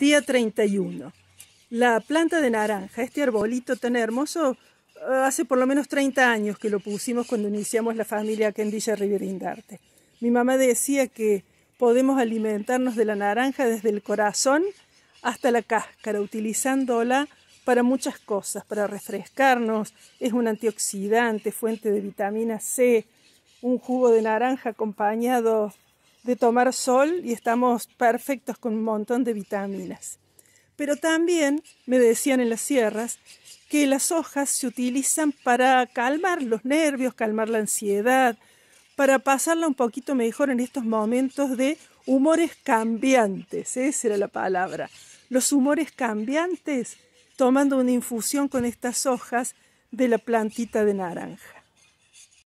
Día 31. La planta de naranja, este arbolito tan hermoso, eh, hace por lo menos 30 años que lo pusimos cuando iniciamos la familia aquí en Villa Riverindarte. Mi mamá decía que podemos alimentarnos de la naranja desde el corazón hasta la cáscara, utilizándola para muchas cosas, para refrescarnos, es un antioxidante, fuente de vitamina C, un jugo de naranja acompañado de tomar sol y estamos perfectos con un montón de vitaminas. Pero también me decían en las sierras que las hojas se utilizan para calmar los nervios, calmar la ansiedad, para pasarla un poquito mejor en estos momentos de humores cambiantes, esa era la palabra. Los humores cambiantes tomando una infusión con estas hojas de la plantita de naranja.